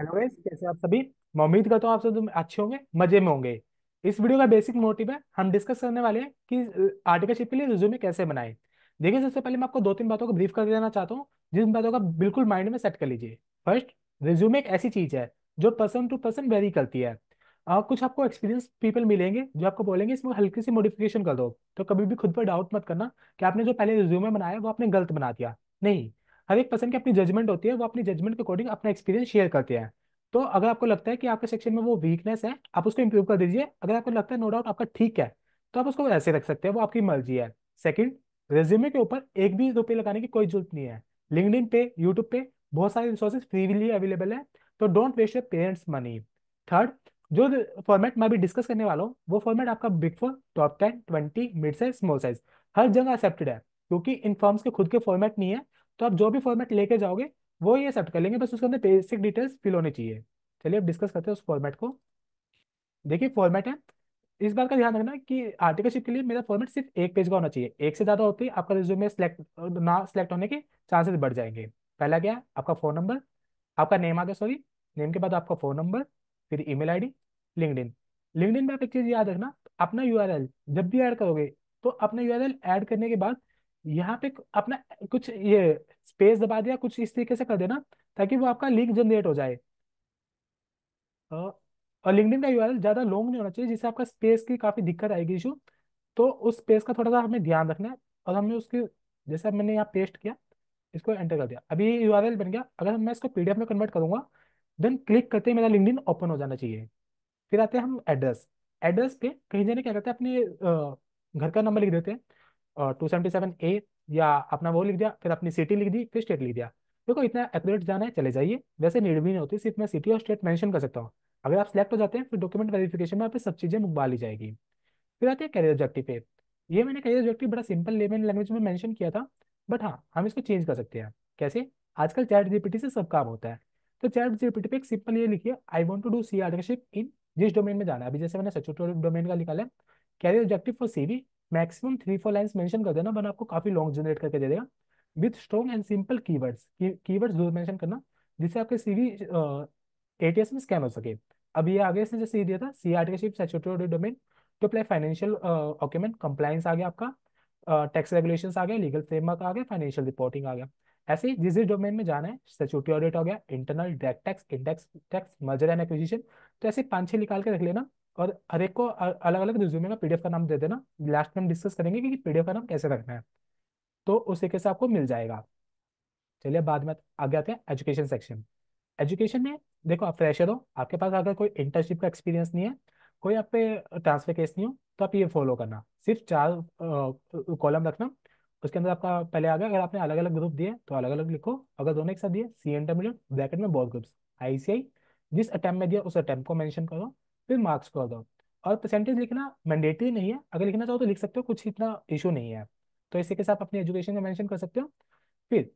hello guys कैसे आप सभी मैं उम्मीद करता हूँ आप सब अच्छे होंगे मजे में होंगे इस वीडियो का बेसिक मोटिव है हम डिस्कस करने वाले हैं कि आर्टिकलशिप के लिए रिज्यूमे कैसे बनाए देखिए सबसे पहले मैं आपको दो तीन बातों को ब्रीफ कर देना चाहता हूँ जिन बातों का बिल्कुल माइंड में सेट कर लीजिए फर्स्ट रिज्यूमे एक ऐसी चीज है जो पर्सन टू पर्सन वेरी करती है और कुछ आपको एक्सपीरियंस पीपल मिलेंगे जो आपको बोलेंगे इसमें हल्की सी मॉडिफिकेशन कर दो तो कभी भी खुद पर डाउट मत करना कि आपने जो पहले रिज्यूमे बनाया वो आपने गलत बना दिया नहीं हर एक पर्सन की अपनी जजमेंट होती है वो अपनी जजमेंट के अकॉर्डिंग अपना एक्सपीरियंस शेयर करते हैं तो अगर आपको लगता है कि आपके सेक्शन में वो वीकनेस है आप उसको इम्प्रूव कर दीजिए अगर आपको लगता है नो डाउट आपका ठीक है तो आप उसको ऐसे रख सकते हैं वो आपकी मर्जी है सेकंड रेज्यूमे के ऊपर एक भी रुपये लगाने की कोई जरूरत नहीं है लिंकड पे यूट्यूब पे बहुत सारे रिसोर्सेज फ्रीली अवेलेबल है तो don't waste your parents money third जो फॉर्मेट मैं अभी डिस्कस करने वाला हूँ वो फॉर्मेट आपका big four top ten twenty mid size small size हर जगह एक्सेप्टेड है क्योंकि इन फॉर्म्स के खुद के फॉर्मेट नहीं है तो आप जो भी फॉर्मेट लेके जाओगे वो ये एक्सेप्ट कर लेंगे बस उसके अंदर बेसिक डिटेल्स फिल होनी चाहिए चलिए अब डिस्कस करते हैं उस फॉर्मेट को देखिए फॉर्मेट है इस बात का ध्यान रखना कि आर्टिकलशिप के लिए मेरा फॉर्मेट सिर्फ एक पेज का होना चाहिए एक से ज़्यादा होती है आपका रिज्यूमे सेलेक्ट ना सेलेक्ट होने के चांसेस बढ़ जाएंगे पहला क्या है आपका फ़ोन नंबर आपका नेम आ गया सॉरी नेम के बाद आपका फ़ोन नंबर फिर ईमेल आईडी लिंक्डइन लिंक्डइन में आप एक चीज़ याद रखना अपना यूआरएल जब भी ऐड करोगे तो अपना यूआरएल ऐड करने के बाद यहाँ पे अपना कुछ ये स्पेस दबा दिया कुछ इस तरीके से कर देना ताकि वो आपका लिंक जनरेट हो जाए और लिंक्डइन का यूआरएल ज़्यादा लॉन्ग नहीं होना चाहिए जिससे आपका स्पेस की काफ़ी दिक्कत आएगी इशू तो उस स्पेस का थोड़ा सा हमें ध्यान रखना है और हमें उसके जैसे मैंने यहाँ पेस्ट किया इसको एंटर कर दिया अभी यू बन गया अगर मैं इसको पीडीएफ में कन्वर्ट करूँगा देन क्लिक करते ही मेरा लिंकडिन ओपन हो जाना चाहिए फिर आते हैं हम एड्रेस एड्रेस पे कहीं जाने क्या करते हैं अपने घर का नंबर लिख देते हैं टू सेवेंटी सेवन ए या अपना वो लिख दिया फिर अपनी सिटी लिख दी फिर स्टेट लिख दिया देखो इतना एक्यूरेट जाना है चले जाइए वैसे नीड भी नहीं होती सिर्फ मैं सिटी और स्टेट मैंशन कर सकता हूँ अगर आप सिलेक्ट हो जाते हैं फिर डॉक्यूमेंट वेरिफिकेशन में आप सब चीज़ें मुकबा ली जाएगी फिर आते हैं कैरियर ऑब्जेक्टिव पे ये मैंने कैरियर ऑब्जेक्टिव बड़ा सिंपल लेमन लैंग्वेज में मैंशन किया था बट हाँ हम इसको चेंज कर सकते हैं कैसे आजकल चैट जीपीटी से सब काम होता है तो चैट जीपीटी पे एक सिंपल ये लिखिए I want to do C articleship in जिस डोमेन में जाना है अभी जैसे मैंने सचुटोरियल डोमेन का निकाला है career objective for C maximum three four lines mention कर देना वरना आपको काफी लॉन्ग जनरेट करके दे देगा with strong and simple keywords keywords जरूर मेंशन करना जिससे आपके सीवी एटीएस में स्कैम हो सके अब ये आगे इसने जैसे दिया था C articleship saturated domain to apply financial document compliance आ गया आपका टैक्स रेगुलेशन आ गया लीगल फ्रेमवर्क आ गया फाइनेंशियल रिपोर्टिंग आ गया ऐसे ही जिस जिस डोमेन में जाना है सेचुरिटी ऑडिट हो गया internal direct tax indirect tax merger and acquisition तो ऐसे पांच छह निकाल के रख लेना और हर एक को अलग अलग रिज्यूमे में पीडीएफ का नाम दे देना लास्ट में हम डिस्कस करेंगे कि पीडीएफ का नाम कैसे रखना है तो उस तरीके से आपको मिल जाएगा चलिए बाद में आगे आते हैं एजुकेशन सेक्शन एजुकेशन में देखो आप फ्रेशर हो आपके पास अगर कोई इंटर्नशिप का एक्सपीरियंस नहीं है कोई आप पे ट्रांसफर केस नहीं हो तो आप ये फॉलो करना सिर्फ चार कॉलम रखना उसके अंदर आपका पहले आ गया अगर आपने अलग अलग ग्रुप दिए तो अलग अलग लिखो अगर दोनों एक साथ दिए सी इंटरमीडिएट ब्रैकेट में बहुत ग्रुप्स आईसीआई जिस अटैम्प में दिया उस अटैम्प को मैंशन करो फिर मार्क्स कर दो और परसेंटेज लिखना मैंडेटरी नहीं है अगर लिखना चाहो तो लिख सकते हो कुछ इतना इशू नहीं है तो इसी के साथ अपनी एजुकेशन का मैंशन कर सकते हो फिर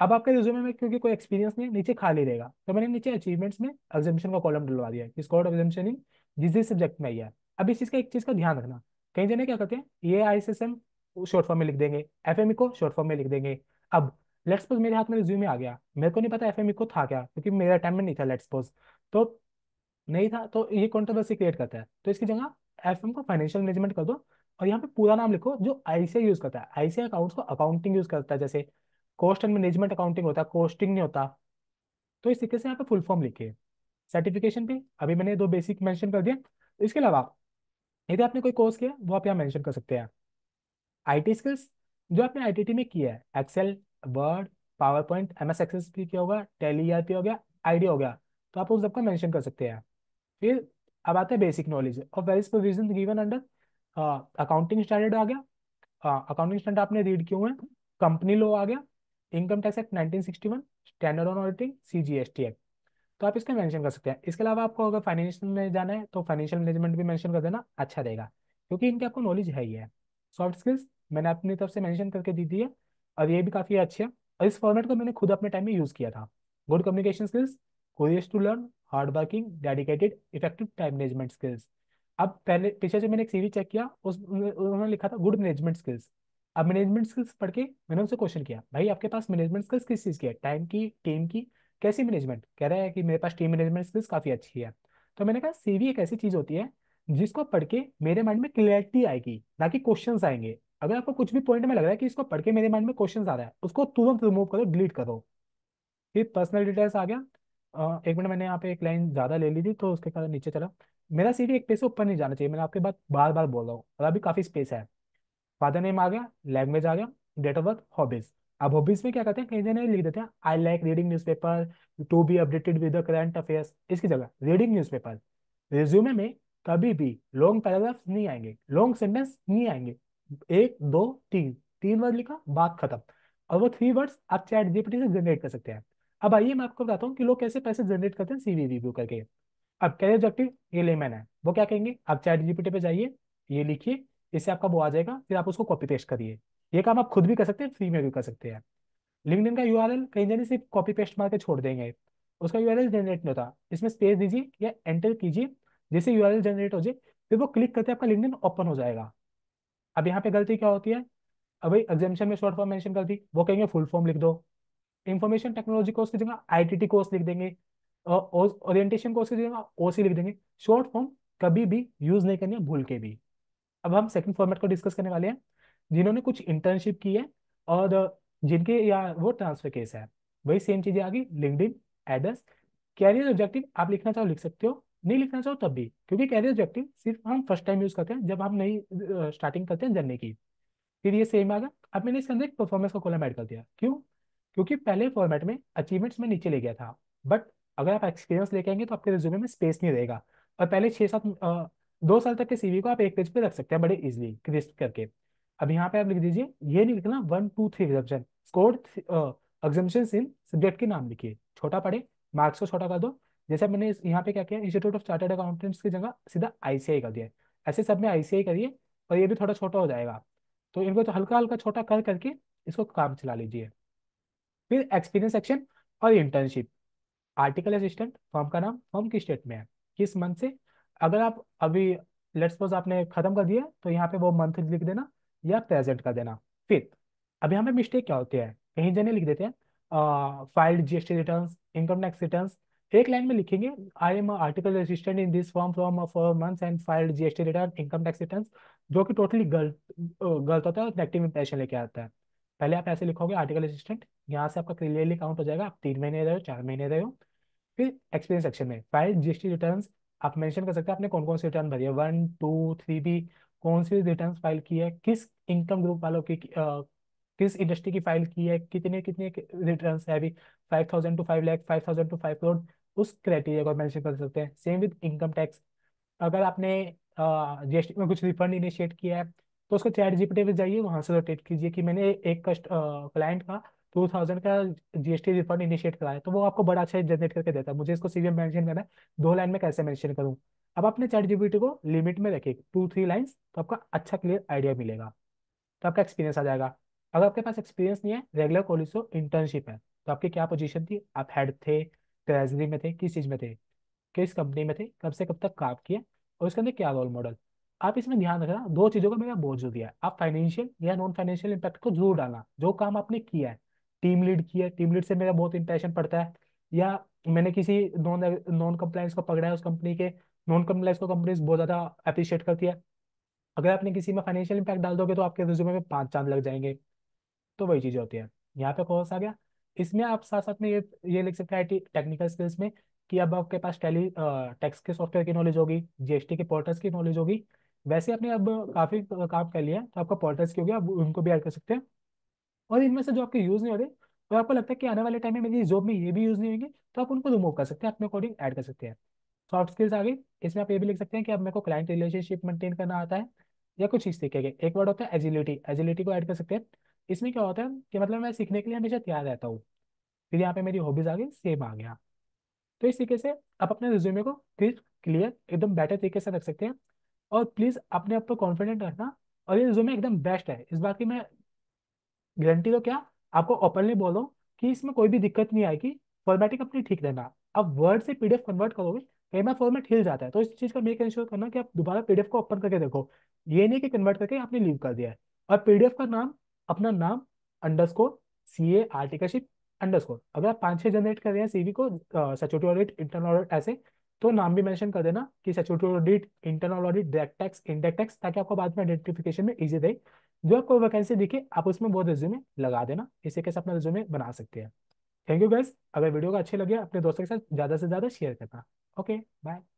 अब आपके रिज्यूमे में क्योंकि कोई एक्सपीरियंस नहीं नीचे खाली रहेगा तो मैंने नीचे अचीवमेंट्स में एग्जामेशन का कॉलम डलवा दिया कि स्कोर एग्जामेशन इन जिस जिस सब्जेक्ट में आई है अब इस चीज़ का एक चीज़ का ध्यान रखना कहीं जने क्या करते हैं A I S M short form में लिख देंगे एफ एम ई को शॉर्ट फॉर्म में लिख देंगे अब लेट्सपोज मेरे हाथ में रिज्यूमे आ गया मेरे को नहीं पता एफ एम ई को था क्या क्योंकि मेरा टाइम नहीं था लेट्सपोज तो नहीं था तो ये कॉन्ट्रोवर्सी क्रिएट करता है तो इसकी जगह एफ को फाइनेंशियल मैनेजमेंट कर दो और यहाँ पे पूरा नाम लिखो जो आईसीआई यूज करता है आईसीआई अकाउंट्स को अकाउंटिंग यूज करता है जैसे कॉस्ट एंड मैनेजमेंट अकाउंटिंग होता है कॉस्टिंग नहीं होता तो इस तरीके से यहाँ पे फुल फॉर्म लिखे सर्टिफिकेशन पे अभी मैंने दो बेसिक मेंशन कर दिए इसके अलावा यदि आपने कोई कोर्स किया वो आप यहाँ मेंशन कर सकते हैं आईटी स्किल्स जो आपने आई में किया है Excel Word PowerPoint M S Access भी किया होगा टेली ईआरपी e हो गया आईडिया हो गया तो आप उस सबका मैंशन कर सकते हैं फिर अब आते हैं बेसिक नॉलेज और where provision given under accounting standard आ गया अकाउंटिंग uh, स्टैंडर्ड आपने रीड किए हुए कंपनी लो आ गया income tax act 1961 standard on auditing CGST act तो आप इसका मेंशन कर सकते हैं इसके अलावा आपको अगर फाइनेंशियल में जाना है तो फाइनेंशियल मैनेजमेंट भी मेंशन कर देना अच्छा रहेगा क्योंकि इनकी आपको नॉलेज है ही है सॉफ्ट स्किल्स मैंने अपनी तरफ से मेंशन करके दी दी है और ये भी काफ़ी अच्छी है और इस फॉर्मेट को मैंने खुद अपने टाइम में यूज़ किया था good communication skills who is to learn working dedicated effective time management skills अब पहले पीछे से मैंने एक सीवी चेक किया उस उन्होंने लिखा था गुड मैनेजमेंट स्किल्स अब मैनेजमेंट स्किल्स पढ़ के मैंने उनसे क्वेश्चन किया भाई आपके पास मैनेजमेंट स्किल्स किस चीज़ की है टाइम की टीम की कैसी मैनेजमेंट कह रहा है कि मेरे पास टीम मैनेजमेंट स्किल्स काफ़ी अच्छी है तो मैंने कहा सी एक ऐसी चीज़ होती है जिसको पढ़ के मेरे माइंड में क्लियरिटी आएगी ना कि क्वेश्चन आएंगे अगर आपको कुछ भी पॉइंट में लग रहा है कि इसको पढ़ के मेरे माइंड में क्वेश्चन आ रहा है उसको तुरंत रिमूव करो डिलीट करो फिर पर्सनल डिटेल्स आ गया एक मिनट मैंने यहाँ पे एक लाइन ज्यादा ले ली थी तो उसके कारण नीचे चला मेरा सीढ़ी एक पेज से ऊपर नहीं जाना चाहिए मैंने आपके बात बार बार बोल रहा हूँ और अभी काफी स्पेस है फादर नेम आ गया लैंग्वेज आ गया डेट ऑफ बर्थ हॉबीज अब हॉबीज में क्या कहते हैं कहीं जगह लिख देते हैं I like reading newspaper to be updated with the current affairs इसकी जगह रीडिंग न्यूज पेपर रिज्यूमे में कभी भी लॉन्ग पैराग्राफ नहीं आएंगे लॉन्ग सेंटेंस नहीं आएंगे एक दो तीन तीन वर्ड लिखा बात खत्म और वो थ्री वर्ड्स आप चैट जीपीटी से जनरेट कर सकते हैं अब आइए मैं आपको बताता हूँ कि लोग कैसे पैसे जनरेट करते हैं सीवी रिव्यू करके अब कैरियर ऑब्जेक्टिव ये लेमैन है वो क्या कहेंगे आप चैट जीपीटी पे जाइए ये लिखिए इससे आपका वो आ जाएगा फिर आप उसको कॉपी पेस्ट करिए ये काम आप खुद भी कर सकते हैं फ्री में भी कर सकते हैं लिंकडिन का यू कहीं जाने सिर्फ कॉपी पेस्ट मार के छोड़ देंगे उसका यू जनरेट नहीं होता इसमें स्पेस दीजिए या एंटर कीजिए जैसे यू जनरेट हो जाए फिर वो क्लिक करते आपका लिंकडिन ओपन हो जाएगा अब यहाँ पे गलती क्या होती है अब भाई एग्जामेशन में शॉर्ट फॉर्म मेंशन कर दी वो कहेंगे फुल फॉर्म लिख दो इन्फॉर्मेशन टेक्नोलॉजी कोर्स की जगह आईटीटी कोर्स लिख देंगे ओरिएंटेशन कोर्स की जगह ओसी लिख देंगे शॉर्ट फॉर्म कभी भी यूज नहीं करनी है भूल के भी अब हम सेकंड फॉर्मेट को डिस्कस करने वाले हैं जिन्होंने कुछ इंटर्नशिप की है और जिनके या वो ट्रांसफर केस है वही सेम चीजें आ गई LinkedIn ads career objective आप लिखना चाहो लिख सकते हो नहीं लिखना चाहो तब भी क्योंकि कैरियर ऑब्जेक्टिव सिर्फ हम फर्स्ट टाइम यूज करते हैं जब हम नई स्टार्टिंग करते हैं जर्नी की फिर ये सेम आ गया अब मैंने इसके अंदर एक परफॉर्मेंस का कॉलम ऐड कर दिया क्यों क्योंकि पहले फॉर्मेट में अचीवमेंट्स में नीचे ले गया था बट अगर आप एक्सपीरियंस लेके आएंगे तो आपके रिज्यूमे में स्पेस नहीं रहेगा और पहले छः सात दो साल तक के सीवी को आप एक पेज पे रख सकते हैं बड़े इजिली क्रिस्प करके अब यहाँ पे आप लिख दीजिए ये नहीं लिखना one two three exam score examination in subject के नाम लिखिए छोटा पढ़े मार्क्स को छोटा कर दो जैसे मैंने यहाँ पे क्या किया इंस्टीट्यूट ऑफ चार्टर्ड अकाउंटेंट्स की जगह सीधा आईसीआई कर दिया ऐसे सब में आईसीआई करिए और ये भी थोड़ा छोटा हो जाएगा तो इनको तो हल्का हल्का छोटा कर करके इसको काम चला लीजिए फिर एक्सपीरियंस सेक्शन और इंटर्नशिप आर्टिकल असिस्टेंट फॉर्म का नाम फॉर्म की स्टेट में है किस मंथ से अगर आप अभी लेट्स सपोज आपने खत्म कर दिया तो यहाँ पे वो मंथ लिख देना या प्रेजेंट कर देना फिर अभी हमें मिस्टेक क्या होती है कहीं जने लिख देते हैं filed GST return income tax return एक लाइन में लिखेंगे I am article assistant in this firm from four month and filed GST return income tax return जो कि टोटली गलत गलत होता है और नेगेटिव इंप्रेशन लेके आता है पहले आप ऐसे लिखोगे आर्टिकल असिस्टेंट यहाँ से आपका क्लियरली काउंट हो जाएगा आप तीन महीने रहे हो चार महीने रहे हो फिर एक्सपीरियंस सेक्शन में फाइल जीएसटी रिटर्न आप मेंशन कर सकते हैं आपने कौन कौन से रिटर्न भरी है वन टू थ्री भी कौन सी रिटर्न फाइल की है किस इनकम ग्रुप वालों की आ, किस इंडस्ट्री की फाइल की है कितने कितने रिटर्न है अभी five thousand to five lakh five thousand to five crore उस क्राइटेरिया को मैंशन कर सकते हैं सेम विद इनकम टैक्स अगर आपने जीएसटी में कुछ रिफंड इनिशिएट किया है तो उसको चैट जीपीटी पे जाइए वहाँ से रोटेट कीजिए कि मैंने एक कस्ट क्लाइंट का टू थाउजेंड का जीएसटी रिफंड इनिशिएट कराया तो वो आपको बड़ा अच्छा जनरेट करके देता है मुझे इसको सीवीएम मेंशन करना है दो लाइन में कैसे मेंशन करूँ अब आपने चैट जीपीटी को लिमिट में रखिए टू थ्री लाइन्स तो आपका अच्छा क्लियर आइडिया मिलेगा तो आपका एक्सपीरियंस आ जाएगा अगर आपके पास एक्सपीरियंस नहीं है रेगुलर कॉलेज से इंटर्नशिप है तो आपकी क्या पोजीशन थी आप हेड थे ट्रेजरी में थे किस चीज़ में थे किस कंपनी में थे कब से कब तक काम किया और उसके अंदर क्या रोल मॉडल आप इसमें ध्यान रखना दो चीजों का मेरा बहुत दिया आप फाइनेंशियल या नॉन फाइनेंशियल इम्पैक्ट को जरूर डालना जो काम आपने किया है टीम लीड किया है टीम लीड से मेरा बहुत इंप्रेशन पड़ता है या मैंने किसी नॉन नॉन कंप्लाइंस को पकड़ा है उस कंपनी के नॉन कंप्लाइंस को कंपनी बहुत ज्यादा अप्रिशिएट करती है अगर आपने किसी में फाइनेंशियल इम्पैक्ट डाल दोगे तो आपके रिज्यूमे में पांच चांद लग जाएंगे तो वही चीजें होती है यहाँ पे कौन आ गया इसमें आप साथ साथ में ये ये लिख सकते हैं टेक्निकल स्किल्स में कि अब आपके पास टैली टैक्स के सॉफ्टवेयर की नॉलेज होगी जीएसटी के पोर्टल्स की नॉलेज होगी वैसे आपने अब काफ़ी काम कर लिया तो आपका पोर्टल्स की हो गया आप उनको भी ऐड कर सकते हैं और इनमें से जो आपके यूज़ नहीं हो रहे और तो आपको लगता है कि आने वाले टाइम में मेरी जॉब में ये भी यूज़ नहीं होंगे तो आप उनको रिमूव कर सकते हैं अपने अकॉर्डिंग ऐड कर सकते हैं सॉफ्ट स्किल्स आ गई इसमें आप ये भी लिख सकते हैं कि अब मेरे को क्लाइंट रिलेशनशिप मेंटेन करना आता है या कुछ चीज़ सीखेगा एक वर्ड होता है एजिलिटी एजिलिटी को ऐड कर सकते हैं इसमें क्या होता है कि मतलब मैं सीखने के लिए हमेशा तैयार रहता हूँ फिर यहाँ पे मेरी हॉबीज आ गई सेम आ गया तो इस तरीके से आप अपने रिज्यूमे को फिर क्लियर एकदम बेटर तरीके से रख सकते हैं और प्लीज अपने आप पर कॉन्फिडेंट रखना और ये रिज्यूमे एकदम बेस्ट है इस बात की मैं गारंटी तो क्या आपको ओपनली बोलो कि इसमें कोई भी दिक्कत नहीं आएगी फॉर्मेटिंग अपनी ठीक रहना आप वर्ड से पीडीएफ कन्वर्ट करोगे कई बार फॉर्मेट हिल जाता है तो इस चीज का मेक इंश्योर करना कि आप दोबारा पीडीएफ को ओपन करके देखो ये नहीं कि कन्वर्ट करके आपने लीव कर दिया है और पीडीएफ का नाम अपना नाम underscore C A articleship underscore अगर आप पांच छह जनरेट कर रहे हैं सीवी को सचोटी ऑडिट इंटरनल ऑडिट ऐसे तो नाम भी मेंशन कर देना कि audit internal audit direct tax indirect tax ताकि आपको बाद में आइडेंटिफिकेशन में इजी रहे जो आपको वैकेंसी दिखे आप उसमें बहुत रिज्यूमे लगा देना इसी के साथ अपना रिज्यूमे बना सकते हैं थैंक यू गैस अगर वीडियो का अच्छे लगे अपने दोस्तों के साथ ज़्यादा से ज़्यादा शेयर करना ओके बाय